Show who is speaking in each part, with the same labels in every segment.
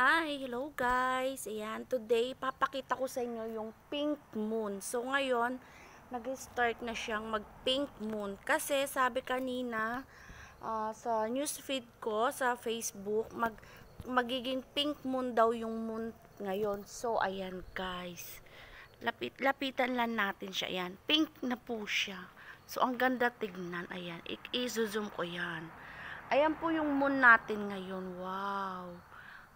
Speaker 1: Hi! Hello guys! Ayan, today papakita ko sa inyo yung pink moon. So ngayon, nag-start na siyang mag-pink moon. Kasi sabi kanina uh, sa newsfeed ko sa Facebook, mag magiging pink moon daw yung moon ngayon. So ayan guys, Lapit, lapitan lang natin siya. Ayan, pink na po siya. So ang ganda tignan. Ayan, i-zoom ko yan. Ayan po yung moon natin ngayon. Wow!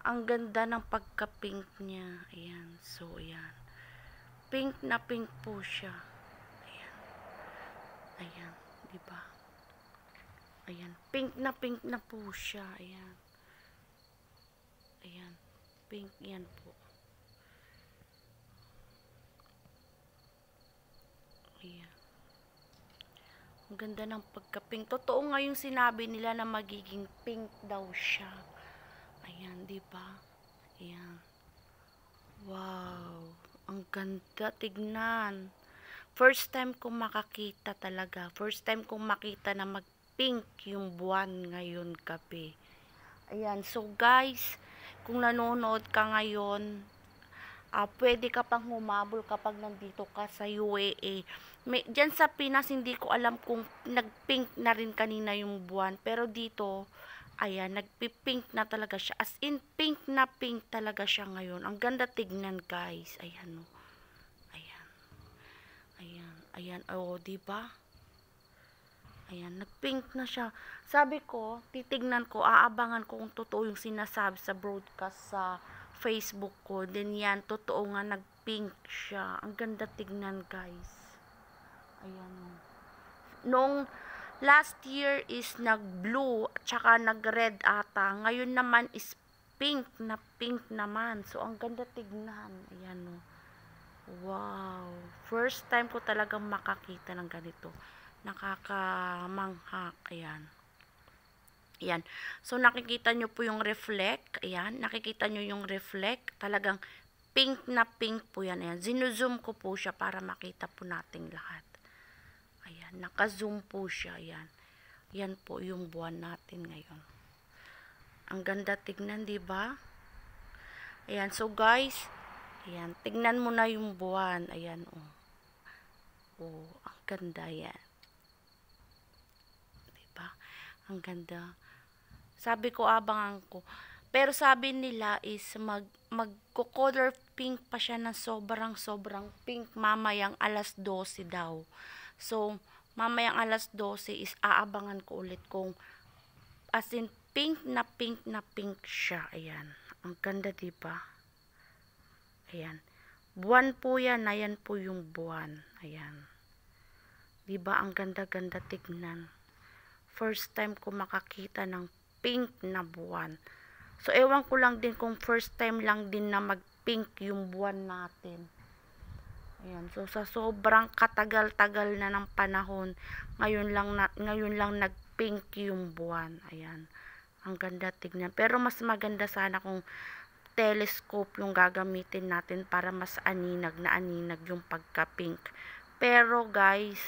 Speaker 1: Ang ganda ng pagka-pink niya. Ayan. So, ayan. Pink na pink po siya. Ayan. Ayan. Diba? Ayan. Pink na pink na po siya. Ayan. Ayan. Pink yan po. Ayan. Ang ganda ng pagka-pink. Totoo nga yung sinabi nila na magiging pink daw siya. Ayan, di ba? Ayan. Wow. Ang ganda. Tignan. First time kong makakita talaga. First time kong makita na mag-pink yung buwan ngayon gabi. Ayan. So, guys, kung nanonood ka ngayon, uh, pwede ka pang humabol kapag nandito ka sa UAA. May, dyan sa Pinas, hindi ko alam kung nag-pink na rin kanina yung buwan. Pero dito, Ayan, nagpipink na talaga siya. As in, pink na pink talaga siya ngayon. Ang ganda tignan, guys. Ayan, Oh. Ayan. Ayan. Ayan. O, oh, diba? Ayan, nagpink na siya. Sabi ko, titignan ko, aabangan ko kung totoo yung sinasabi sa broadcast sa Facebook ko. Then yan, totoo nga, nagpink siya. Ang ganda tignan, guys. Ayan, oh. Nung... Last year is nag-blue, tsaka nag-red ata. Ngayon naman is pink na pink naman. So, ang ganda tignan. Ayan o. Oh. Wow. First time ko talagang makakita ng ganito. Nakakamangha. Ayan. Ayan. So, nakikita nyo po yung reflect. Ayan. Nakikita nyo yung reflect. Talagang pink na pink po yan. Ayan. zoom ko po siya para makita po nating lahat. Naka-zoom po siya. Yan. Yan po yung buwan natin ngayon. Ang ganda tignan, di ba? Ayan. So, guys. Ayan. Tignan mo na yung buwan. Ayan, oh. Oh, ang ganda yan. Di ba? Ang ganda. Sabi ko, abangan ko. Pero sabi nila is mag magko-color pink pa siya ng sobrang sobrang pink mamayang alas 12 daw. So mamayang alas 12 is aabangan ko ulit kung as in pink na pink na pink siya. Ayan. Ang ganda, 'di ba? Ayan. Buwan po 'yan, ayan po yung buwan. Ayan. 'Di ba ang ganda-ganda tignan. First time ko makakita ng pink na buwan. So ewan ko lang din kung first time lang din na mag-pink yung buwan natin. Ayan. So sa sobrang katagal-tagal na ng panahon, ngayon lang na, ngayon lang nag-pink yung buwan. Ayan. Ang ganda tignan. Pero mas maganda sana kung telescope yung gagamitin natin para mas aninag na aninag yung pagka-pink. Pero guys,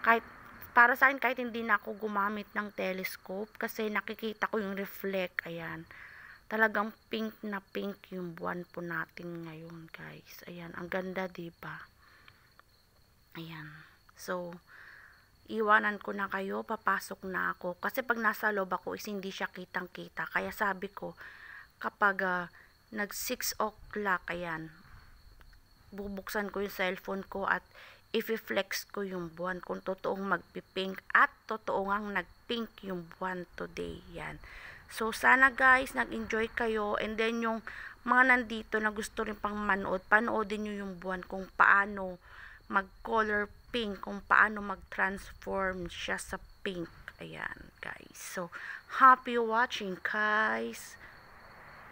Speaker 1: kahit para sa akin kahit hindi na ako gumamit ng telescope kasi nakikita ko yung reflect. Ayan talagang pink na pink yung buwan po natin ngayon guys ayan ang ganda di ba Ayan. So, iwanan ko na kayo, papasok na ako. Kasi pag nasa loob ako, is hindi siya kitang-kita. Kaya sabi ko, kapag uh, nag 6 o'clock, ayan, bubuksan ko yung cellphone ko at i-flex ko yung buwan kung totoong magpipink at totoong ang nagpink yung buwan today. Yan. So, sana guys, nag-enjoy kayo and then yung mga nandito na gusto rin pang manood, panoodin nyo yung buwan kung paano mag-color pink, kung paano mag-transform siya sa pink. Ayan, guys. So, happy watching, guys.